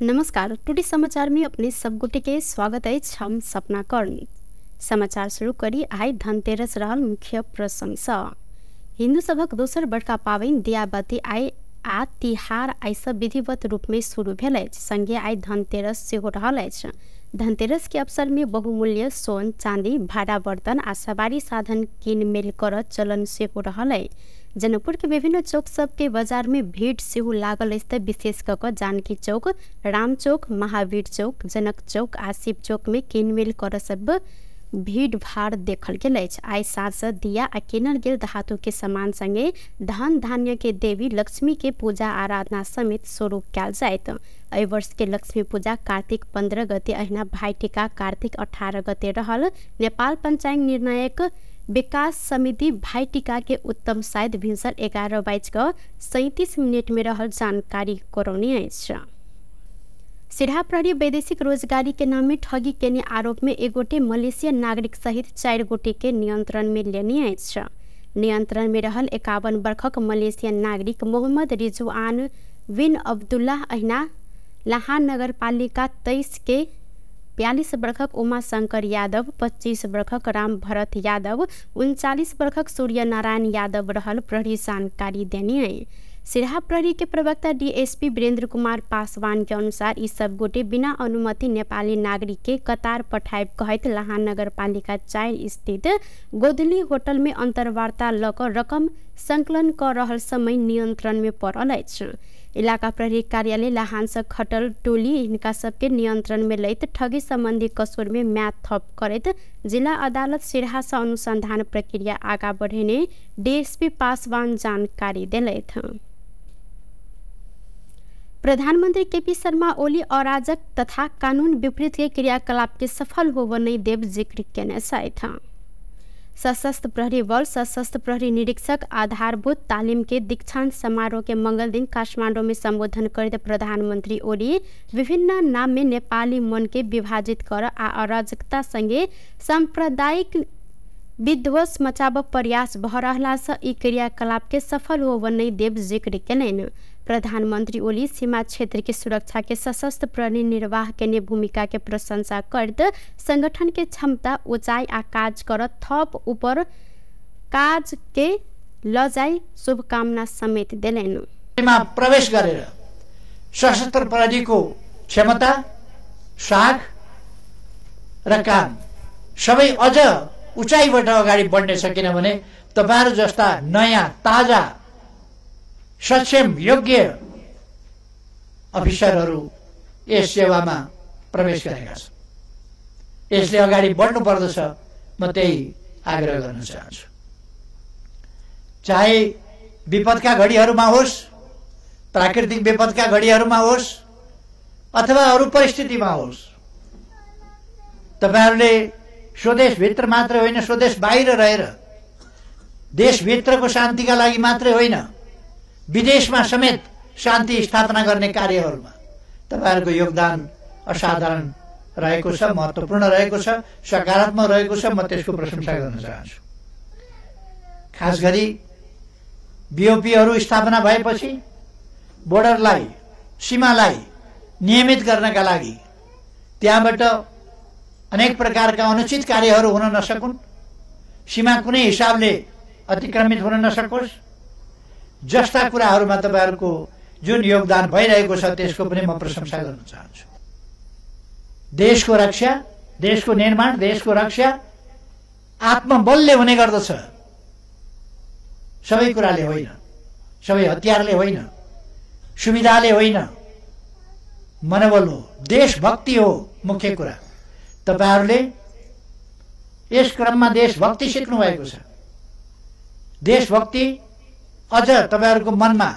नमस्कार टुडे समाचार में अपने सब गोटे के स्वागत है हम सपना कर्णी समाचार शुरू करी आइ धनतेरस रहल मुख्य प्रसंग से हिंदू सभक दोसर बड़का पावनि दियाबती आइ आ तिहार आइ सब विधिवत रूप में शुरू भेल अछि संगे आइ धनतेरस सेहो रहल अछि धनतेरस के अवसर बहुमूल्य सोन चाँदी भाड़ा बर्तन आ सवारी साधन कीन मेल चलन सेहो रहल अछि जनकपुर के विभिन्न चौक सबके बाजार में भीड़ से लागल अछि विशेष कऽ जानकी चौक राम चौक महावीर चौक जनक चौक आ शिव में किनमेल कर सब भीड़ भाड़ देखल गेल आय साँस दिया आ कीनल धातु के समान संगे धन के देवी लक्ष्मी के पूजा आराधना समेत शुरू जाए अ वर्ष के लक्ष्मी पूजा कार्तिक पंद्रह गते अहिना टीका कार्तिक अठारह गते रहल नेपाल पंचायत निर्णायक विकास समिति भाइटिका के उत्तम शायद भिनसर ग बाजिकऽ मिनट मिनटमे रहल जानकारी करौने अछि प्रहरी वैदेशिक रोजगारी के नाम ठगी केने आरोप में एक गोटे मलेशियन नागरिक सहित चार गोटे के नियंत्रण में लेने अछि नियंत्रण में रहल एकावन वर्षक मलेशियन नागरिक मोहम्मद रिजुआन बिन अब्दुल्लाह अहिना लहान नगरपालिका तेईस के बयालिस वर्षक उमा शङ्कर यादव पच्चिस वर्षक राम भरत यादव उन्चालिस वर्षक नारायण यादव रहल प्रहरी जानकारी देने अइ सिराहा प्रहरीके प्रवक्ता डिएसपी वीरेन्द्र कुमार पासवानके अनुसार यी गोटे बिना अनुमति नेपाली नागरिकके कतार पठाएब कहैत लहान नगरपालिका चारि स्थित गोधली होटलमे अन्तर्वार्ता लऽ कऽ रकम सङ्कलन कऽ रहल समय नियन्त्रणमे पड़ल अछि इलाका प्रहरी कार्यालय लहानसा खटल टोली हिनका सबके नियंत्रण लैत ठगी सम्बन्धी कसुरमे म्याथ थप करैत जिल्ला अदालत सिरहास अनुसन्धान प्रक्रिया आगा बढ़ेने डीएसपी पासवान जानकारी दिलथि प्रधानमन्त्री केपी शर्मा ओली अराजक तथा कानुन विपरीतकै क्रियाकलापके सफल होबऽ नै देव जिक्र केने छथि सशस्त्र प्रहरी बल सशस्त्र प्रहरी निरीक्षक आधारभूत तालिम के दीक्षांत समारोह के मंगल दिन काठमाडौँ में संबोधन प्रधानमन्त्री ओली विभिन्न में नेपाली के विभाजित कर आ अराजकता संगे साम्प्रदायिक विध्वंस मचाब प्रयास भऽ ई क्रियाकलापके सफल हो नै देव जिक्र प्रधानमन्त्री ओली सीमा क्षेत्र सुरक्षाके सुरक्षा के सशस्त्र केने भूमिका प्रशंसा गर्द संगठन क्षमता उचाइ आ काज गर थप उपर काजके लजाइ शुभकामना समेत दिलनि प्रवेश गरेर सशस्त्र प्रहरीको क्षमता साख र काम सबै अझ उचाइबाट अगाडि बढ्नेछ भने तपाईँहरू जस्ता नयाँ ताजा सक्षम योग्य अफिसरहरू यस सेवामा प्रवेश गरेका छन् यसले अगाडि बढ्नु पर्दछ म त्यही आग्रह गर्न चाहन्छु चाहे विपदका घडीहरूमा होस् प्राकृतिक विपदका घडीहरूमा होस् अथवा अरू परिस्थितिमा होस् तपाईँहरूले स्वदेशभित्र मात्र होइन स्वदेश बाहिर रहेर देशभित्रको शान्तिका लागि मात्रै होइन विदेशमा समेत शान्ति स्थापना गर्ने कार्यहरूमा तपाईँहरूको योगदान असाधारण रहेको छ महत्त्वपूर्ण रहेको छ सकारात्मक रहेको छ म त्यसको प्रशंसा गर्न चाहन्छु खास गरी बिओपीहरू स्थापना भएपछि बोर्डरलाई सीमालाई नियमित गर्नका लागि त्यहाँबाट अनेक प्रकारका अनुचित कार्यहरू हुन नसकुन् सीमा कुनै हिसाबले अतिक्रमित हुन नसकोस् जस्ता कुराहरूमा तपाईँहरूको जुन योगदान भइरहेको छ त्यसको पनि म प्रशंसा गर्न चाहन्छु देशको रक्षा देशको निर्माण देशको रक्षा आत्मबलले हुने गर्दछ सबै कुराले होइन सबै हतियारले होइन सुविधाले होइन मनोबल हो देशभक्ति हो मुख्य कुरा तपाईँहरूले यस क्रममा देशभक्ति सिक्नुभएको छ देशभक्ति अझ तपाईँहरूको मनमा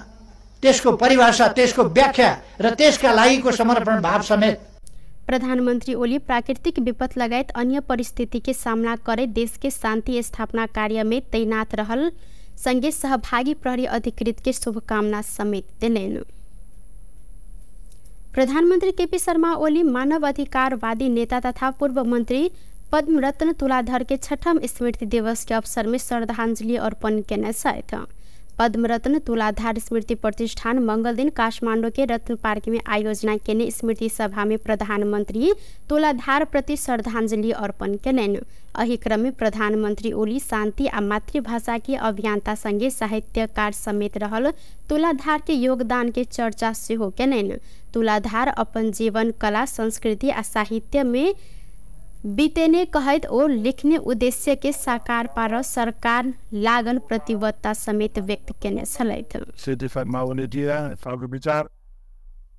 त्यसको परिभाषा त्यसको व्याख्या र त्यसका लागिको समर्पण भाव समेत प्रधानमन्त्री ओली प्राकृतिक विपद लगायत अन्य परिस्थिति सामना गरे देशकै शान्ति स्थापना कार्य तैनाथ तैनात रहल सँगै सहभागी प्रहरी अधिकृत शुभकामना समेत देने प्रधानमन्त्री केपी शर्मा ओली मानव अधिकारवादी नेता तथा पूर्व मन्त्री पद्मरत्न रत्न तुलाधर छठम स्मृति दिवस के श्रद्धाञ्जली अर्पण केने पद्मरत्न तुलाधार स्मृति प्रतिष्ठान मंगल दिन काठमाडौँ के रत्न पार्क में आयोजना केने स्मृति सभा में प्रधानमंत्री तुलाधार प्रति श्रद्धांजलि अर्पण केने अही क्रम में प्रधानमंत्री ओली शांति आ मातृभाषा के अभियंता संगे साहित्यकार समेत रहल तुलाधार के योगदान के चर्चा सेहो कयलनि तुलाधार अपन जीवन कला संस्कृति आ साहित्य में बितेने कहैत ओ लेख्ने उद्देश्य के साकार पार सरकार लागल प्रतिबद्धता समेत व्यक्त केने छलथि श्री दिफा माओलीजी आफ्नो विचार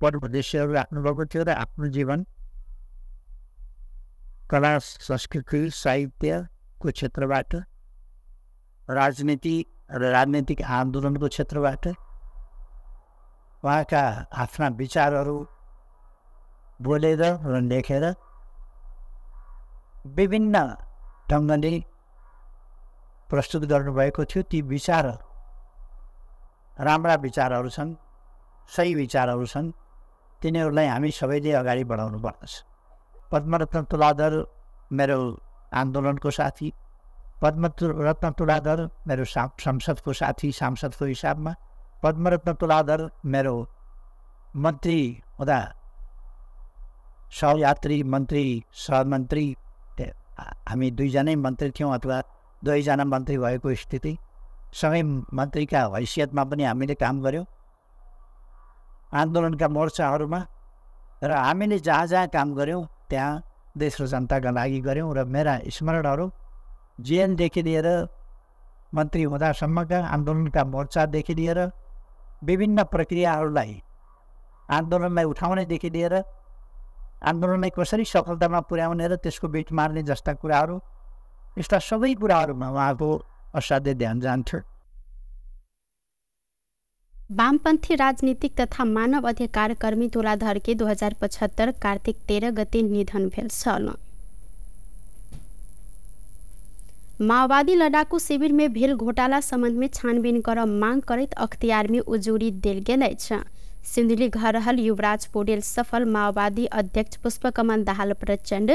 पर राख्नु भएको थियो र आफ्नो जीवन कला संस्कृति साहित्यको क्षेत्रबाट राजनीति र राजनीतिक आन्दोलनको क्षेत्रबाट उहाँका आफ्ना विचारहरू बोलेर र लेखेर विभिन्न ढङ्गले प्रस्तुत गर्नुभएको थियो ती विचार राम्रा विचारहरू छन् सही विचारहरू छन् तिनीहरूलाई हामी सबैले अगाडि बढाउनु पर्दछ पद्मरत्न तुलाधर मेरो आन्दोलनको साथी पद्म रत्न तुलाधर मेरो सा संसदको साथी सांसदको हिसाबमा पद्मरत्न तुलाधर मेरो मन्त्री हुँदा सहयात्री मन्त्री सहमन्त्री हामी दुईजनै मन्त्री थियौँ अथवा दुवैजना मन्त्री भएको स्थिति सँगै मन्त्रीका हैसियतमा पनि हामीले काम गऱ्यौँ आन्दोलनका मोर्चाहरूमा र हामीले जहाँ जहाँ काम गऱ्यौँ त्यहाँ देश र जनताका लागि गऱ्यौँ र मेरा स्मरणहरू जेएनदेखि लिएर मन्त्री हुँदासम्मका आन्दोलनका मोर्चादेखि लिएर विभिन्न प्रक्रियाहरूलाई आन्दोलनलाई उठाउनेदेखि लिएर आन्दोलनलाई कसरी सफलतामा पुर्याउने र त्यसको बिट मार्ने जस्ता कुराहरू यस्ता सबै कुराहरूमा उहाँको असाध्य ध्यान जान्थ्यो वामपन्थी राजनीतिक तथा मानव अधिकार कर्मी तुलाधरकी दुई हजार पचहत्तर कार्तिक तेह्र गते निधन भेल छल माओवादी लडाकु शिविरमे भेल घोटाला सम्बन्धमे छानबिन गर माग करैत अख्तियारमी उजुरी देल गेलै छ सिन्धुली घरहल युवराज पौडेल सफल माओवादी अध्यक्ष पुष्पकमल दाहाल प्रचण्ड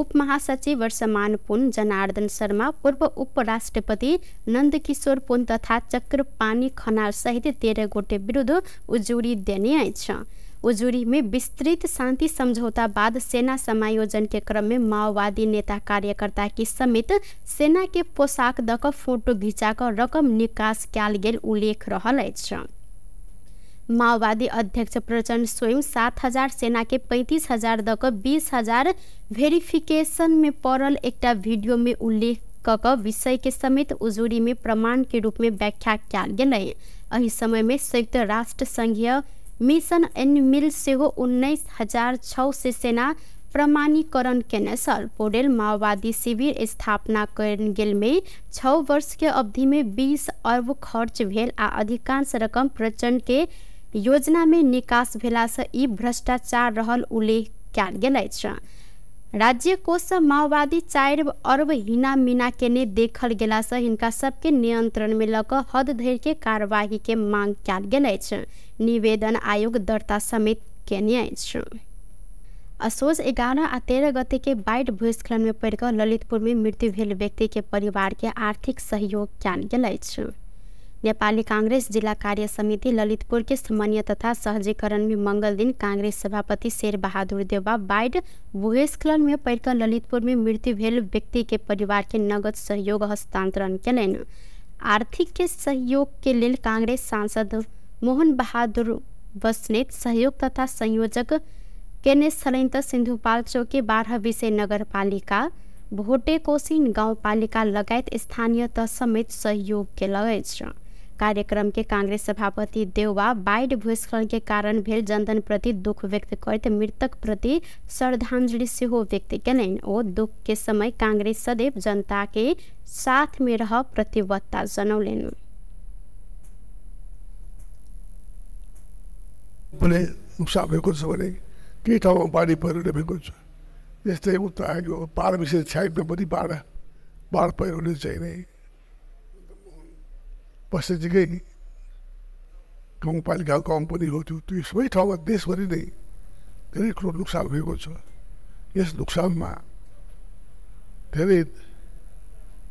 उपमहासचिव वर्षमान पुन जनार्दन शर्मा पूर्व उपराष्ट्रपति नन्दकिशोर पुन तथा चक्रपानी सहित तेह्र गोटे विरुद्ध उजुरी देने छ उजुरीमै विस्तृत शान्ति सम्झौता बाद सेना समायोजन क्रममा माओवादी नेता कार्यकर्ता कि समेत सेना पोसाक पोशाक दक फोटो घिचाक रकम निकास क्याल गेल उल्लेख रहल अछि माओवादी अध्यक्ष प्रचंड स्वयं सात हजार के पैंतीस हजार दीस हज़ार वेरिफिकेशन में पड़ल पड़ल वीडियो में उल्लेख कऽ विषय के समेत के रूप में व्याख्या कयल समय में संयुक्त राष्ट्र संघीय मिशन एन मिल से उन्नीस हजार छः से सेना प्रमाणीकरण केने सर पोडेल माओवादी शिविर स्थापना कयल वर्ष के अवधि में बीस अर्ब खर्च भेल आ अधिकांश रकम प्रचंड के योजनामे निकास भेलासँ ई भ्रष्टाचार रहल उल्लेख कयल गेल अछि राज्य कोषसँ माओवादी चार अरब हिना के केने देखल गेलासँ हिनका सबके नियन्त्रणमे लऽ कऽ हद धरिके कार्यवाहीके मांग कयल गेल निवेदन आयोग दर्ता समेत केने अछि असोज एगारह आ तेरह गतेके बाढ़ि भूस्खलनमे पड़ि ललितपुर ललितपुरमे मृत्यु भेल व्यक्तिके परिवारके आर्थिक सहयोग कयल गेल नेपाली काङ्ग्रेस जिल्ला कार्य समिति ललितपुरकी समन्वय तथा सहजीकरणमी दिन काङ्ग्रेस सभापति शेरबहादुर देवा बाइड भूस्खलनमे पड़िकऽ ललितपुरमे मृत्यु भेल व्यक्तिके परिवारके नगद सहयोग हस्तान्तरण कयलनि आर्थिक सहयोगके लेल काङ्ग्रेस सांसद मोहन बहादुर बस्नेत सहयोग तथा संयोजक केने छलनि त सिन्धुपाल चौकी बाह्र विषय नगरपालिका भोटे कोसिन गाउँपालिका लगायत स्थानीय तह समेत सहयोग केलक अछि कार्यक्रम के कांग्रेस सभापति देवा बाइड भूस्खलन के कारण भेल जनधन प्रति दुख व्यक्त करैत मृतक प्रति श्रद्धांजलि सेहो व्यक्त कयलनि ओ दुख के समय कांग्रेस सदैव जनता के साथ में रह प्रतिबद्धता जनौलनि कुनै नुक्सान भएको छ भने केही ठाउँमा बाढी पहिरो भएको छ जस्तै उता आयो पाहाड विशेष छ्याइमा पनि बाढ बाढ पहिरोले चाहिँ नै नि गाउँपालिका कम्पनी हो त्यो त्यो सबै ठाउँमा देशभरि नै धेरै ठुलो नोक्सान भएको छ यस नोक्सानमा धेरै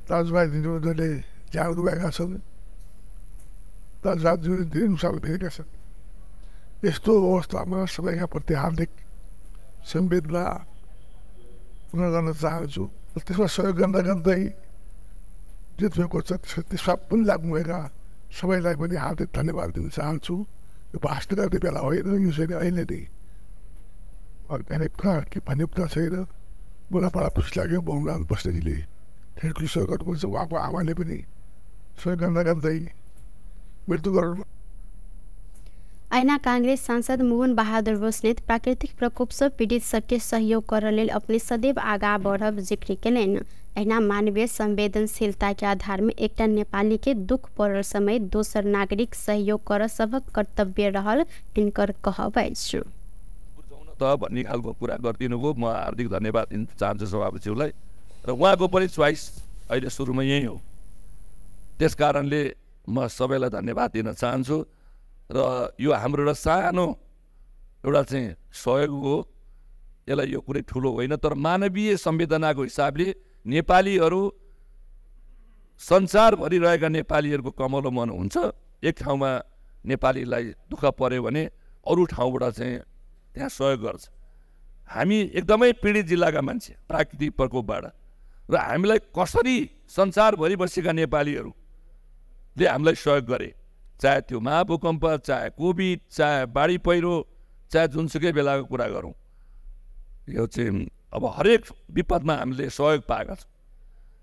दाजुभाइ दिदीबहिनीहरूले ज्यान गुमाएका छन् दाजुभाइ धेरै नोक्सान भएका छन् यस्तो अवस्थामा सबैका प्रति हार्दिक संवेदना पूर्ण गर्न चाहन्छु र त्यसमा सहयोग गर्दा गर्दै जित्नुभएको छ सब पनि लाग्नु लाग्नुभएका सबैलाई पनि हार्दिक धन्यवाद दिन चाहन्छु यो भाषण गर्ने बेला होइन यो छैन अहिले नै धेरै कुरा के भन्ने कुरा छैन बडा खुसी लाग्यो बहुलाल बस्नेजीले ठेडकुली सहयोग गर्नुपर्छ उहाँको आमाले पनि सहयोग गर्दा गर्दै मृत्यु गर्नु ऐना काङ्ग्रेस सांसद मोहन बहादुर बस्नेत प्राकृतिक प्रकोप से पीड़ित सबके सहयोग करने अपने सदैव आगा बढ़ब जिक्री कलन एना मानवीय संवेदनशीलताके आधारमा एकटा नेपालीके दुःख पड़ल समय दोसर नागरिक सहयोग कर सबक कर्तव्य रहल तिनकर कहब अछि त भन्ने खालको कुरा गरिदिनुभयो म हार्दिक धन्यवाद दिन चाहन्छु सभापतिज्यूलाई र उहाँको पनि च्वाइस अहिले सुरुमा यही हो त्यस कारणले म सबैलाई धन्यवाद दिन चाहन्छु र यो हाम्रो एउटा सानो एउटा चाहिँ सहयोग हो यसलाई यो कुनै ठुलो होइन तर मानवीय संवेदनाको हिसाबले नेपालीहरू संसारभरि रहेका नेपालीहरूको कमलो मन हुन्छ एक ठाउँमा नेपालीलाई दुःख पऱ्यो भने अरू ठाउँबाट चाहिँ त्यहाँ सहयोग गर्छ हामी एकदमै पीडित जिल्लाका मान्छे प्राकृतिक प्रकोपबाट र हामीलाई कसरी संसारभरि बसेका नेपालीहरूले हामीलाई सहयोग गरे चाहे त्यो महाभूकम्प चाहे कोभिड चाहे बाढी पहिरो चाहे जुनसुकै बेलाको कुरा गरौँ यो चाहिँ अब हरेक विपदमा हामीले सहयोग पाएका छौँ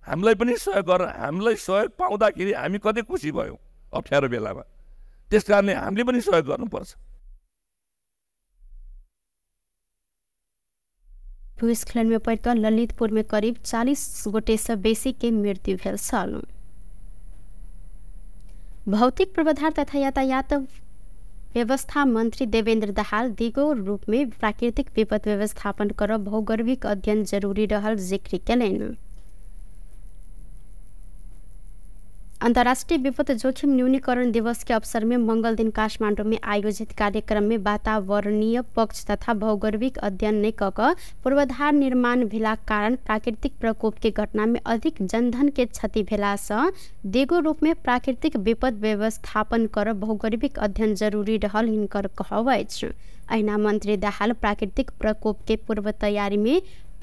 हामीलाई पनि सहयोग गरेर हामीलाई सहयोग पाउँदाखेरि हामी कति खुसी भयौँ अप्ठ्यारो बेलामा त्यस कारणले हामीले पनि सहयोग गर्नुपर्छ भूस्खलनमा में ललितपुरमा करिब चालिस 40 गोटे बेसी के मृत्यु भेल छ भौतिक पूर्वाधार तथा यातायात व्यवस्था मन्त्री देवेन्द्र दहाल दिगो रूप प्राकृतिक विपद व्यवस्थापन गर भौगर्भिक अध्ययन जरुरी रहल जिक्री अन्तर्राष्ट्रिय विपद जोखिम न्यूनीकरण दिवस अवसरमा मङ्गल दिन काठमाडौँमा आयोजित कार्यक्रममा वातावरणीय पक्ष तथा भौगोलिक अध्ययन नै कक पूर्वाधार निर्माण भेलाक कारण प्राकृतिक प्रकोप घटनामा अधिक जनधन क्षति भेला सँ देगो रूप प्राकृतिक विपद व्यवस्थापन कर भौगोलिक अध्ययन जरुरी रहल हिनकर कहब अछि अहिना मन्त्री दाहाल प्राकृतिक प्रकोप पूर्व तैयारी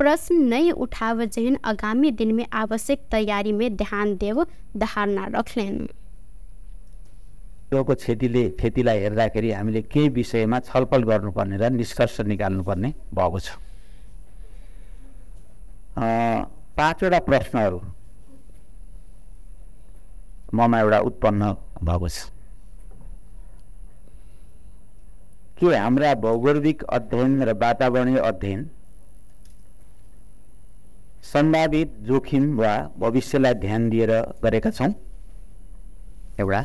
प्रश्न नै उठाव जहन आगामी दिनमे आवश्यक तयारीमे ध्यान देव धारणा रखलेन जौको क्षतिले खेतीलाई हेर्दाखेरि हामीले केही विषयमा छलफल गर्नुपर्ने र निष्कर्ष निकाल्नुपर्ने भएको छ पाँचवटा प्रश्नहरू ममा एउटा उत्पन्न भएको छ के हाम्रा भौगोलिक अध्ययन र वातावरणीय अध्ययन सम्भावित जोखिम वा भविष्यलाई ध्यान दिएर गरेका छौँ एउटा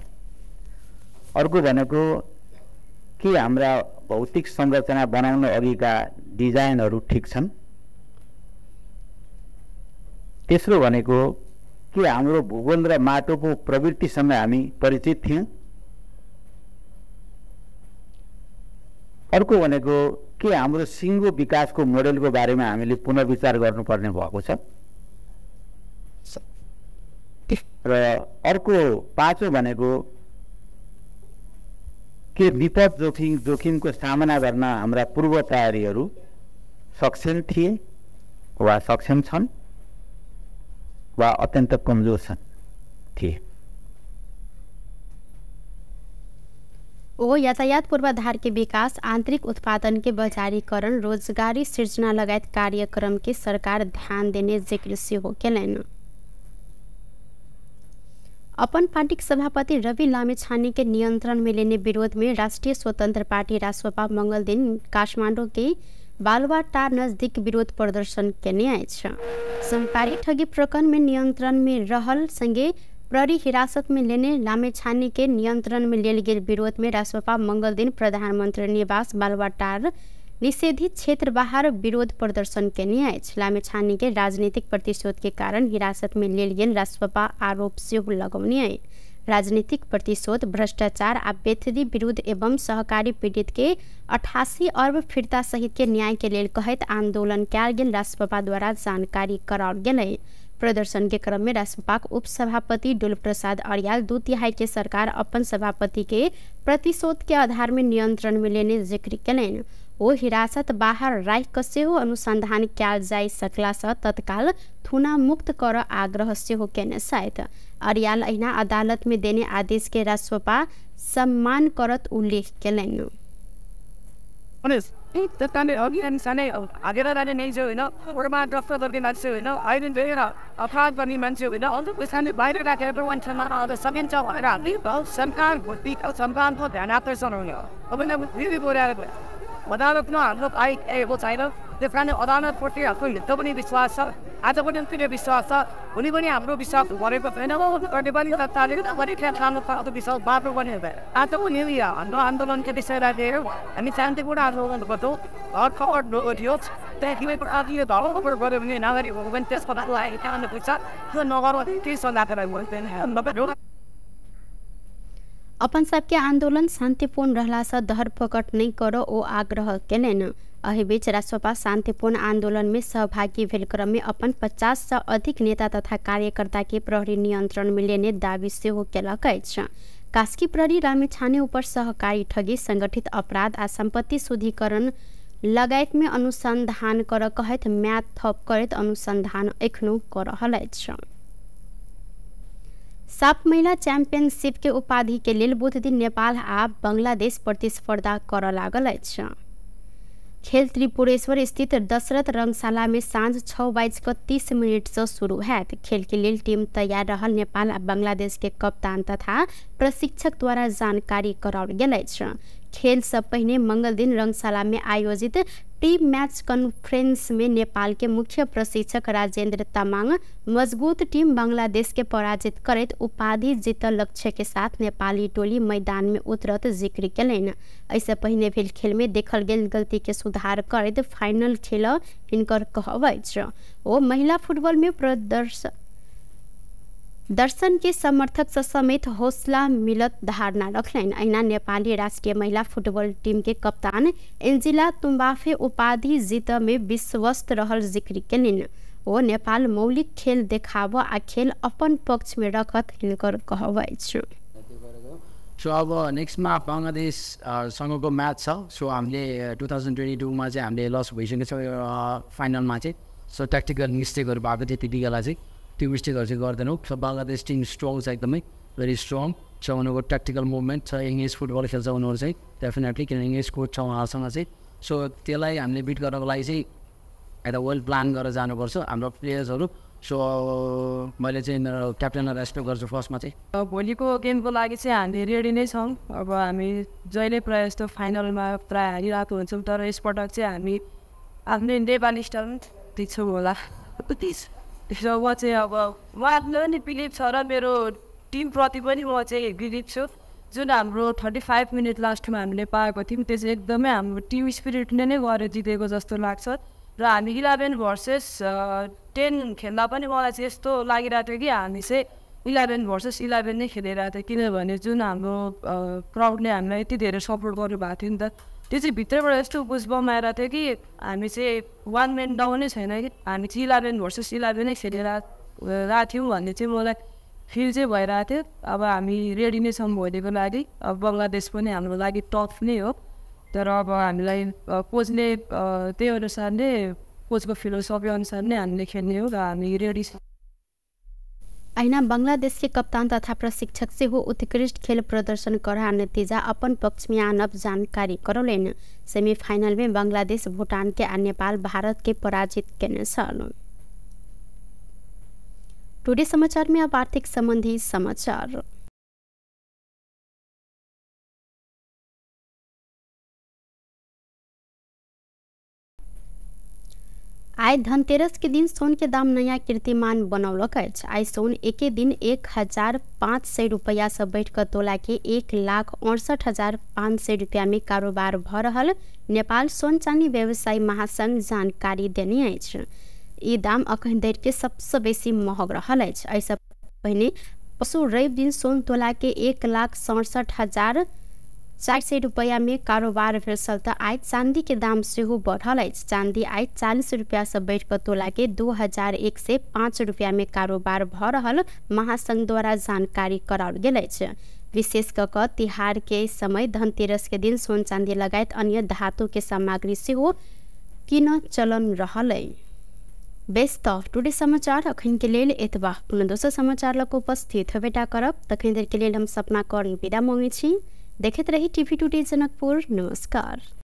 अर्को भनेको के हाम्रा भौतिक संरचना बनाउन अघिका डिजाइनहरू ठिक छन् तेस्रो भनेको के हाम्रो भूगोल र माटोको प्रवृत्तिसँग हामी परिचित थियौँ अर्को भनेको के हाम्रो सिङ्गो विकासको मोडेलको बारेमा हामीले पुनर्विचार गर्नुपर्ने भएको छ र अर्को पाँचौँ भनेको के विपद जोखिम जोखिमको सामना गर्न हाम्रा पूर्व तयारीहरू सक्षम थिए वा सक्षम छन् वा अत्यन्त कमजोर छन् थिए ओ यातायात पूर्वाधारके विकास आन्तरिक उत्पादनके बजारीकरण रोजगारी सृजना लगायत कार्यक्रमके सरकार ध्यान देने जिक्र सेहो केलनि अपन पार्टीक सभापति रवि लामेछानेके नियन्त्रणमे लिने विरोधमे राष्ट्रिय स्वतन्त्र पार्टी रासोपा मङ्गल दिन बालुवा बालवाटार नजदिक विरोध प्रदर्शन केने अछि सम्पारी ठगी प्रकरणमे नियन्त्रणमे रहल सँगै प्रहरी हिरासत में लेने छानी के नियंत्रण में लेल गेल विरोध में रासोपा मंगल दिन प्रधानमंत्री निवास बालवाटार निषेधित क्षेत्र बाहर विरोध प्रदर्शन केने अछि छानी के राजनीतिक प्रतिशोध के कारण हिरासत में लेल गेल रासोपा आरोप सेहो लगौने अछि राजनीतिक प्रतिशोध भ्रष्टाचार आ बेथरी विरुद्ध एवं सहकारी पीड़ित के अठासी अर्ब फिरता सहित के न्याय के लेल कहैत आंदोलन कैल गेल रासपा द्वारा जानकारी कराओल गेल प्रदर्शन के क्रम में रासपाक उपसभापति डोल प्रसाद अर्याल दू तिहाई के सरकार अपन सभापति के प्रतिशोध के आधार में नियंत्रण में लेने जिक्र कलन ओ हिरासत बाहर राख के सेहो अनुसन्धान जा जाय से तत्काल थुना मुक्त कर आग्रह सेहो कने छथि अरियाल अहिना में देने आदेश के रासपा सम्मान करत उल्लेख कलन अघि सानै हागेर लाने नैज होइन डक्तर गर्ने मान्छे होइन अहिले बिग्रिएर अपराध गर्ने मान्छे होइन अल् बाहिर राखेर सकिन्छ भनेर हामी शङ्कान भ्यान आर्साउने होइन धेरै बोऱ्याएर बदारत हाम्रो पाइ आएको छैन त्यस कारण अदालतप्रति हाम्रो हिन्दू पनि विश्वास छ आज पनि त्यो विश्वास छ हुने पनि हाम्रो विश्वास गरेको छैन नेपाली जनताले आफ्नो विश्वास बाटो पनि आज पनि हाम्रो आन्दोलनको विषयलाई लिएर हामी शान्तिपूर्ण आन्दोलन गर्छौँ घर खबर थियो त्यहाँ प्रकारले यो धर्मबाट गऱ्यो भने नागरिकहरूको पनि त्यसको लागि कारणले पुग्छ त्यो नगर्नु त्यही सल्लाहको बोल्दैन अपन सबके आन्दोलन शान्तिपूर्ण रहला से धर पकड़ नहीं करो ओ आग्रह केलन अहिबीच राजसपा शान्तिपूर्ण आन्दोलन सहभागी भेल क्रममै अपन पचास से अधिक नेता तथा कार्यकर्ता के प्रहरी नियन्त्रण में लेने दावी सेहो कयलक अछि कास्की प्रहरी रामेछाने उपर सहकारी ठगी संगठित अपराध आ सम्पत्ति शुद्धिकरण लगायतमे अनुसन्धान करय कहत म्याद थप करैत अनुसन्धान एखनो कऽ रहल अछि महिला च्याम्पियनसिपके उपाधिके लेल बुध दिन नेपाल आ बङ्गलादेश प्रतिस्पर्धा करऽ लागल अछि खेल त्रिपुरेश्वर स्थित दशरथ रङ्गशाला साँझ छ बाजि तिस तीस मिनटसँ सुरु हैत खेलके लेल टीम तयार रहल नेपाल आ के कप्तान तथा प्रशिक्षकद्वारा जानकारी कराओल गेल अछि खेलसँ पहिने मङ्गल दिन रङ्गशालामे आयोजित टीम म्याच कन्फ्रेन्स में नेपाल के मुख्य प्रशिक्षक राजेन्द्र तामाङ मजबुत टीम बङ्गलादेश के पराजित करैत उपाधि जित लक्ष्य के साथ नेपाली टोली मैदान में उतरत जिक्र कयलनि एहिसँ पहिने भेल खेलमे देखल गेल गल्तीके सुधार करैत फाइनल खेल हिनकर कहब ओ महिला फुटबलमे प्रदर्शन दर्शन के समर्थक समेत हौसला मिलत धारणा रखलाइन ऐना नेपाली राष्ट्रिय महिला फुटबल टीम के कप्तान एन्जिला तुम्बाफे उपाधि जितमे विश्वस्त रहल जिक्री केलिन ओ नेपाल मौलिक खेल देखाब आ खेल अपन पक्ष में रखत हिनकर कहबै सो अब नेक्स्टमा बङ्गलादेशसँगको म्याच छ सो हामीले टु थाउजन्ड ट्वेन्टी टूमा चाहिँ हामीले लस भइसकेको छ फाइनलमा चाहिँ सो ट्याक्टिकल मिस्टेकहरू भएको थियो त्यति बेला चाहिँ त्यो मिस्टेकहरू चाहिँ गर्दैनौँ सो बङ्गलादेश टिम स्ट्रङ छ एकदमै भेरी स्ट्रङ छ उनीहरूको ट्याक्टिकल मुभमेन्ट छ इङ्ग्लिस फुटबल खेल्छ उनीहरू चाहिँ डेफिनेटली किनभने इङ्ग्लिस कोच छ उहाँहरूसँग चाहिँ सो त्यसलाई हामीले बिट गर्नको लागि चाहिँ यता वेल प्लान गरेर जानुपर्छ हाम्रो प्लेयर्सहरू सो मैले चाहिँ मेरो क्याप्टेनलाई रेस्पेक्ट गर्छु फर्स्टमा चाहिँ भोलिको गेमको लागि चाहिँ हामी रेडी नै छौँ अब हामी जहिले प्रायः जस्तो फाइनलमा प्रायः हारिरहेको हुन्छौँ तर यसपटक चाहिँ हामी आफ्नै नेपाली स्टाइल दिन्छौँ होला त्यसो म चाहिँ अब उहाँहरूले पनि बिलिभ छ र मेरो टिमप्रति पनि म चाहिँ बिलिभ छु जुन हाम्रो थर्टी फाइभ मिनट लास्टमा हामीले पाएको थियौँ त्यो चाहिँ एकदमै हाम्रो टिम स्पिरिटले नै गएर जितेको जस्तो लाग्छ र हामी इलेभेन भर्सेस टेन खेल्दा पनि मलाई चाहिँ यस्तो लागिरहेको थियो कि हामी चाहिँ इलेभेन भर्सेस इलेभेन नै खेलिरहेको थियो किनभने जुन हाम्रो क्राउडले हामीलाई यति धेरै सपोर्ट गर्नुभएको थियो नि त त्यो चाहिँ भित्रबाट यस्तो पुष्पमा आएर थियो कि हामी चाहिँ वान म्यान डाउनै छैन कि हामी चाहिँ इलेभेन भर्सेस इलेभेनै खेलेर रहेको थियौँ भन्ने चाहिँ मलाई फिल चाहिँ भइरहेको थियो अब हामी रेडी नै छौँ भोलिको लागि अब बङ्गलादेश पनि हाम्रो लागि टफ नै हो तर अब हामीलाई कोचले त्यही अनुसार नै कोचको फिलोसफी अनुसार नै हामीले खेल्ने हो र हामी रेडी छौँ अहिना बङ्गलादेशकी कप्तान तथा प्रशिक्षक सेहो उत्कृष्ट खेल प्रदर्शन गरा नतिजा अपन पक्षमा आनब जानकारी सेमी सेमी में बङ्गलादेश भुटान के आ नेपाल भारत के पराजित केने छल टुडे समाचार अब आर्थिक सम्बन्धी समाचार आइ धनतेरस दिन सोन दाम नयाँ कीर्तिमान बनौलक अछि आइ सोन एके दिन एक हजार पाँच सय रुपैआ बैठ कऽ तोला एक लाख अड़सठ हजार पाँच सय रुपैआ कारोबार भऽ रहल नेपाल सोन चानी व्यवसायी महासङ्घ जानकारी देने अछि ई दाम अखन धरिके सबसँ बेसी महग रहल अछि एहिसँ पहिने पशु रवि दिन सोन तोला एक लाख सड़सठ हजार चार सय रुपैआ कारोबार भेल त आइ चाँदीको दाम सेहो बढ़ल अछि चाँदी आइ चालिस रुपियाँसँ सँ बढ़ि तोलाके दू हजार एक सय पाँच रुपियाँमे कारोबार भऽ रहल महासङ्घद्वारा जानकारी कराओल गेल अछि विशेष कऽ कऽ तिहारके समय धनतेरसके दिन सोन चाँदी लगायत अन्य धातुके सामग्री सेहो किन चलन रहल बेस्ट बेस त टुडे समाचार अखनके लेल एतबा कोनो दोसर समाचार लऽ कऽ उपस्थित भेटा करब तखन देरके लेल हम सपना कर्ण विदा मङ्गै छी देखते रहिए टीवी टुडे जनकपुर नमस्कार